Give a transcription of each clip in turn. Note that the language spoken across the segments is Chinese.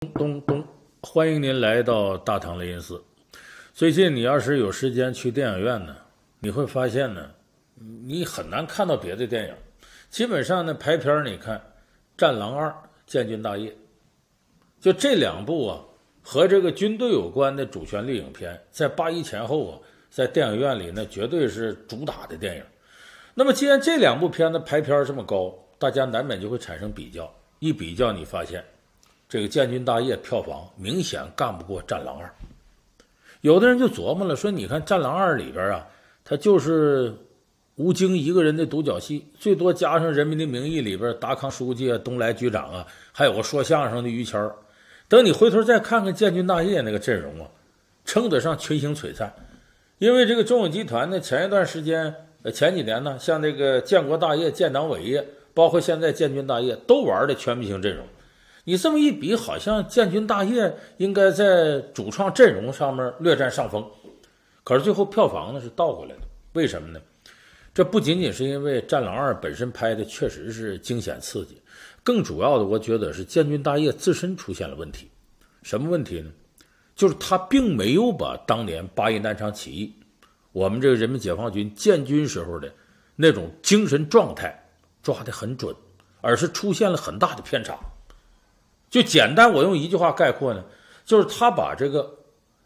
咚咚咚！欢迎您来到大唐雷音寺。最近，你要是有时间去电影院呢，你会发现呢，你很难看到别的电影。基本上呢，排片你看，《战狼二》《建军大业》，就这两部啊，和这个军队有关的主旋律影片，在八一前后啊，在电影院里呢，绝对是主打的电影。那么，既然这两部片子排片这么高，大家难免就会产生比较。一比较，你发现。这个建军大业票房明显干不过战狼二，有的人就琢磨了，说你看战狼二里边啊，他就是吴京一个人的独角戏，最多加上《人民的名义》里边达康书记啊、东来局长啊，还有个说相声的于谦等你回头再看看建军大业那个阵容啊，称得上群星璀璨，因为这个中影集团呢，前一段时间、呃，前几年呢，像那个建国大业、建党伟业，包括现在建军大业，都玩的全明星阵容。你这么一比，好像《建军大业》应该在主创阵容上面略占上风，可是最后票房呢是倒过来的，为什么呢？这不仅仅是因为《战狼二》本身拍的确实是惊险刺激，更主要的，我觉得是《建军大业》自身出现了问题。什么问题呢？就是他并没有把当年八一南昌起义，我们这个人民解放军建军时候的那种精神状态抓得很准，而是出现了很大的偏差。就简单，我用一句话概括呢，就是他把这个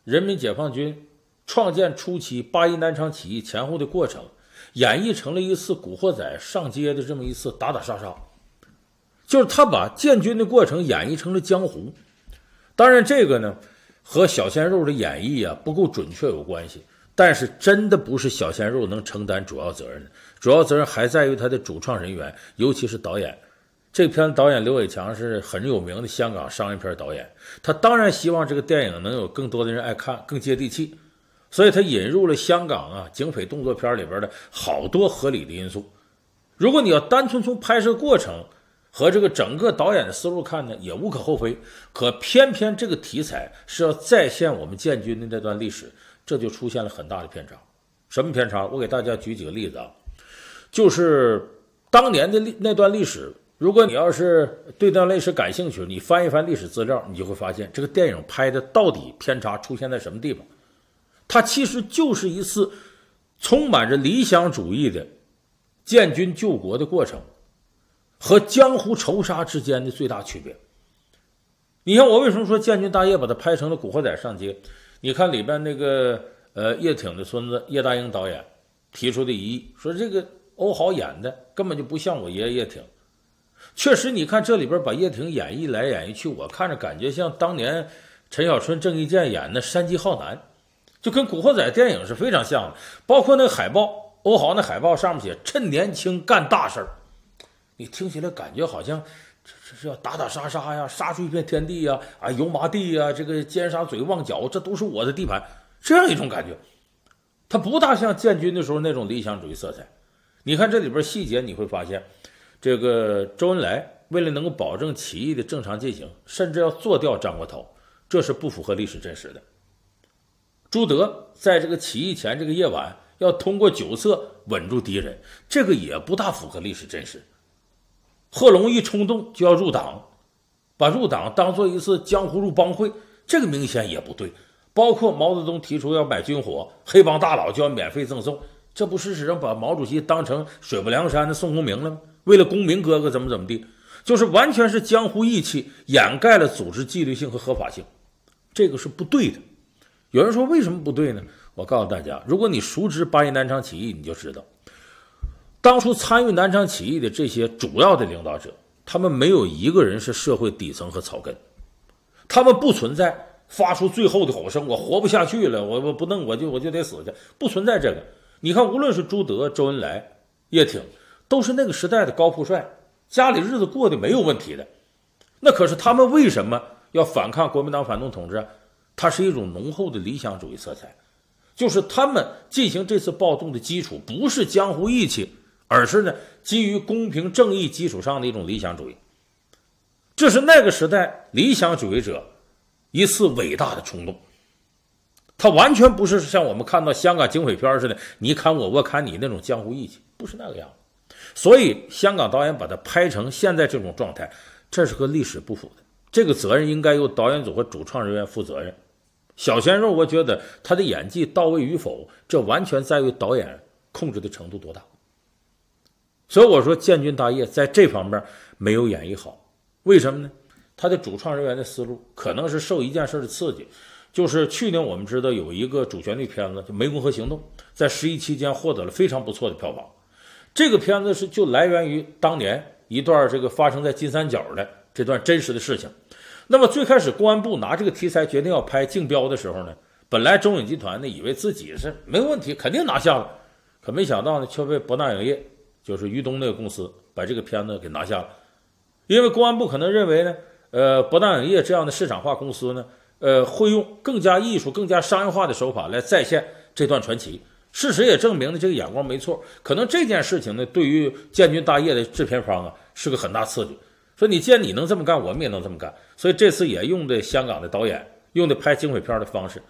人民解放军创建初期八一南昌起义前后的过程，演绎成了一次古惑仔上街的这么一次打打杀杀，就是他把建军的过程演绎成了江湖。当然，这个呢和小鲜肉的演绎啊不够准确有关系，但是真的不是小鲜肉能承担主要责任的，主要责任还在于他的主创人员，尤其是导演。这片导演刘伟强是很有名的香港商业片导演，他当然希望这个电影能有更多的人爱看，更接地气，所以他引入了香港啊警匪动作片里边的好多合理的因素。如果你要单纯从拍摄过程和这个整个导演的思路看呢，也无可厚非。可偏偏这个题材是要再现我们建军的那段历史，这就出现了很大的偏差。什么偏差？我给大家举几个例子啊，就是当年的历那段历史。如果你要是对那段历史感兴趣，你翻一翻历史资料，你就会发现这个电影拍的到底偏差出现在什么地方。它其实就是一次充满着理想主义的建军救国的过程，和江湖仇杀之间的最大区别。你像我为什么说《建军大业》把它拍成了古惑仔上街？你看里边那个呃叶挺的孙子叶大鹰导演提出的疑议，说这个欧豪演的根本就不像我爷爷叶挺。确实，你看这里边把叶挺演绎来演绎去，我看着感觉像当年陈小春、郑伊健演的《山鸡浩男》，就跟古惑仔电影是非常像的。包括那个海报，欧豪那海报上面写“趁年轻干大事儿”，你听起来感觉好像这这是要打打杀杀呀，杀出一片天地呀，啊油麻地呀，这个尖沙嘴、旺角，这都是我的地盘，这样一种感觉。它不大像建军的时候那种理想主义色彩。你看这里边细节，你会发现。这个周恩来为了能够保证起义的正常进行，甚至要做掉张国焘，这是不符合历史真实的。朱德在这个起义前这个夜晚要通过酒色稳住敌人，这个也不大符合历史真实。贺龙一冲动就要入党，把入党当做一次江湖入帮会，这个明显也不对。包括毛泽东提出要买军火，黑帮大佬就要免费赠送，这不事实上把毛主席当成水泊梁山的宋公明了吗？为了公明哥哥怎么怎么地，就是完全是江湖义气掩盖了组织纪律性和合法性，这个是不对的。有人说为什么不对呢？我告诉大家，如果你熟知八一南昌起义，你就知道，当初参与南昌起义的这些主要的领导者，他们没有一个人是社会底层和草根，他们不存在发出最后的吼声，我活不下去了，我我不弄我就我就得死去，不存在这个。你看，无论是朱德、周恩来、叶挺。都是那个时代的高富帅，家里日子过得没有问题的，那可是他们为什么要反抗国民党反动统治？它是一种浓厚的理想主义色彩，就是他们进行这次暴动的基础不是江湖义气，而是呢基于公平正义基础上的一种理想主义。这是那个时代理想主义者一次伟大的冲动，他完全不是像我们看到香港警匪片似的你砍我我砍你那种江湖义气，不是那个样子。所以，香港导演把它拍成现在这种状态，这是和历史不符的。这个责任应该由导演组和主创人员负责任。小鲜肉，我觉得他的演技到位与否，这完全在于导演控制的程度多大。所以我说，《建军大业》在这方面没有演绎好。为什么呢？他的主创人员的思路可能是受一件事的刺激，就是去年我们知道有一个主旋律片子《湄公河行动》在十一期间获得了非常不错的票房。这个片子是就来源于当年一段这个发生在金三角的这段真实的事情。那么最开始公安部拿这个题材决定要拍竞标的时候呢，本来中影集团呢以为自己是没问题，肯定拿下了，可没想到呢却被博纳影业，就是于东那个公司把这个片子给拿下了。因为公安部可能认为呢，呃博纳影业这样的市场化公司呢，呃会用更加艺术、更加商业化的手法来再现这段传奇。事实也证明了这个眼光没错。可能这件事情呢，对于建军大业的制片方啊，是个很大刺激。说你见你能这么干，我们也能这么干。所以这次也用的香港的导演用的拍警匪片的方式，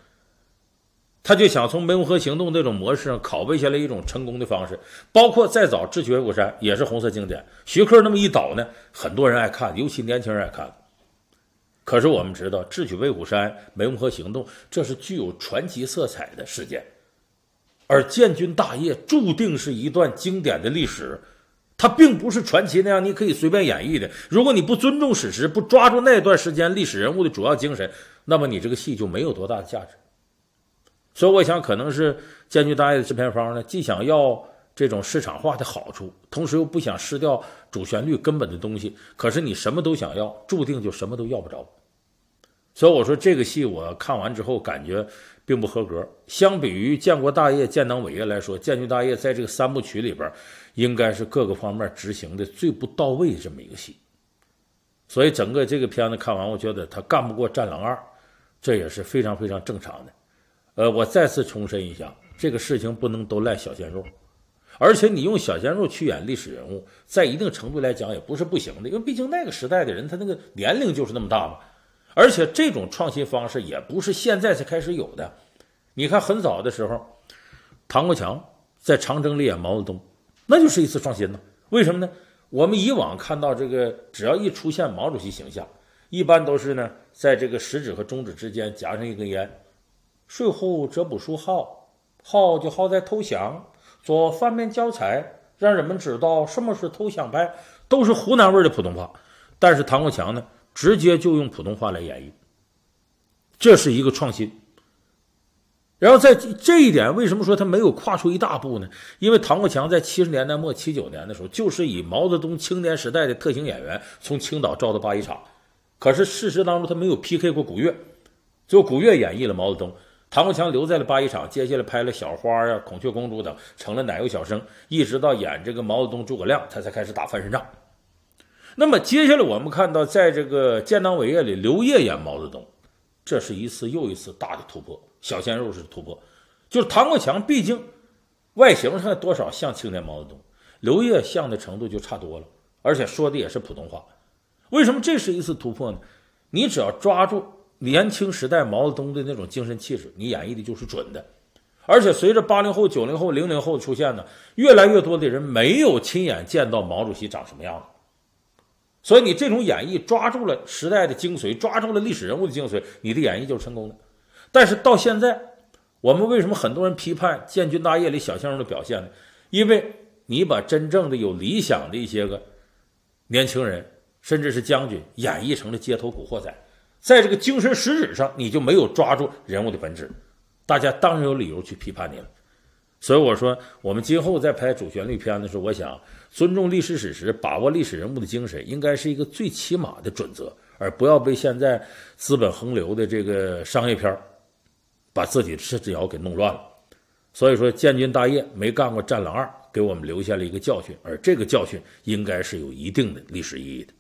他就想从湄公河行动这种模式上拷贝下来一种成功的方式。包括再早智取威虎山也是红色经典，徐克那么一导呢，很多人爱看，尤其年轻人爱看。可是我们知道，智取威虎山、湄公河行动，这是具有传奇色彩的事件。而建军大业注定是一段经典的历史，它并不是传奇那样你可以随便演绎的。如果你不尊重史实，不抓住那段时间历史人物的主要精神，那么你这个戏就没有多大的价值。所以，我想可能是建军大业的制片方呢，既想要这种市场化的好处，同时又不想失掉主旋律根本的东西。可是你什么都想要，注定就什么都要不着。所以我说，这个戏我看完之后感觉。并不合格。相比于建国大业、建党伟业来说，建军大业在这个三部曲里边，应该是各个方面执行的最不到位这么一个戏。所以整个这个片子看完，我觉得他干不过《战狼二》，这也是非常非常正常的。呃，我再次重申一下，这个事情不能都赖小鲜肉。而且你用小鲜肉去演历史人物，在一定程度来讲也不是不行的，因为毕竟那个时代的人，他那个年龄就是那么大嘛。而且这种创新方式也不是现在才开始有的，你看很早的时候，唐国强在《长征》里演毛泽东，那就是一次创新呢。为什么呢？我们以往看到这个，只要一出现毛主席形象，一般都是呢，在这个食指和中指之间夹上一根烟，税后折补书号，号就好在投降，做反面教材，让人们知道什么是投降派，都是湖南味的普通话。但是唐国强呢？直接就用普通话来演绎，这是一个创新。然后在这一点，为什么说他没有跨出一大步呢？因为唐国强在七十年代末、七九年的时候，就是以毛泽东青年时代的特型演员从青岛招到八一厂。可是事实当中，他没有 PK 过古月，就古月演绎了毛泽东，唐国强留在了八一厂，接下来拍了《小花》呀、《孔雀公主》等，成了奶油小生，一直到演这个毛泽东、诸葛亮，他才开始打翻身仗。那么接下来我们看到，在这个《建党伟业》里，刘烨演毛泽东，这是一次又一次大的突破。小鲜肉的突破，就是唐国强，毕竟外形上多少像青年毛泽东，刘烨像的程度就差多了，而且说的也是普通话。为什么这是一次突破呢？你只要抓住年轻时代毛泽东的那种精神气质，你演绎的就是准的。而且随着八零后、九零后、零零后的出现呢，越来越多的人没有亲眼见到毛主席长什么样了。所以你这种演绎抓住了时代的精髓，抓住了历史人物的精髓，你的演绎就是成功的。但是到现在，我们为什么很多人批判《建军大业》里小鲜肉的表现呢？因为你把真正的有理想的一些个年轻人，甚至是将军，演绎成了街头古惑仔，在这个精神实质上，你就没有抓住人物的本质，大家当然有理由去批判你了。所以我说，我们今后在拍主旋律片的时，候，我想尊重历史史实，把握历史人物的精神，应该是一个最起码的准则，而不要被现在资本横流的这个商业片把自己视角给弄乱了。所以说，建军大业没干过《战狼二》，给我们留下了一个教训，而这个教训应该是有一定的历史意义的。